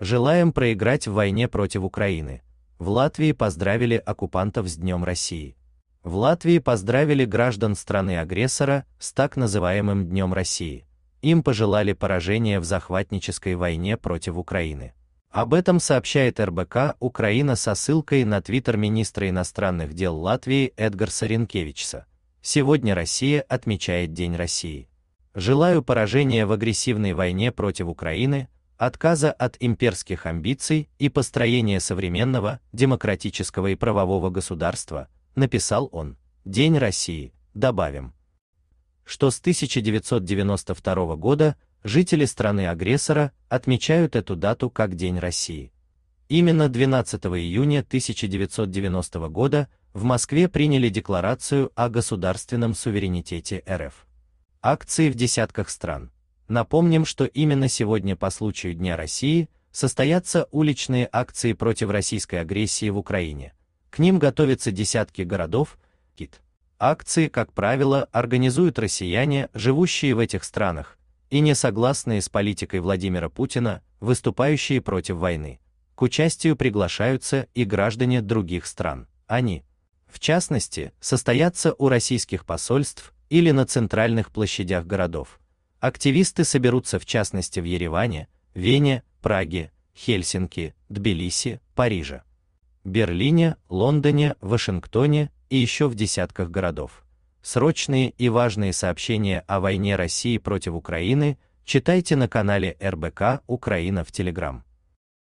Желаем проиграть в войне против Украины. В Латвии поздравили оккупантов с Днем России. В Латвии поздравили граждан страны-агрессора с так называемым Днем России. Им пожелали поражения в захватнической войне против Украины. Об этом сообщает РБК Украина со ссылкой на твиттер министра иностранных дел Латвии Эдгар Саренкевичса. Сегодня Россия отмечает День России. Желаю поражения в агрессивной войне против Украины, отказа от имперских амбиций и построения современного, демократического и правового государства, написал он. День России, добавим, что с 1992 года жители страны-агрессора отмечают эту дату как День России. Именно 12 июня 1990 года в Москве приняли декларацию о государственном суверенитете РФ. Акции в десятках стран – Напомним, что именно сегодня по случаю Дня России состоятся уличные акции против российской агрессии в Украине. К ним готовятся десятки городов, кит. Акции, как правило, организуют россияне, живущие в этих странах, и не согласные с политикой Владимира Путина, выступающие против войны. К участию приглашаются и граждане других стран. Они, в частности, состоятся у российских посольств или на центральных площадях городов. Активисты соберутся в частности в Ереване, Вене, Праге, Хельсинки, Тбилиси, Париже, Берлине, Лондоне, Вашингтоне и еще в десятках городов. Срочные и важные сообщения о войне России против Украины читайте на канале РБК Украина в Телеграм.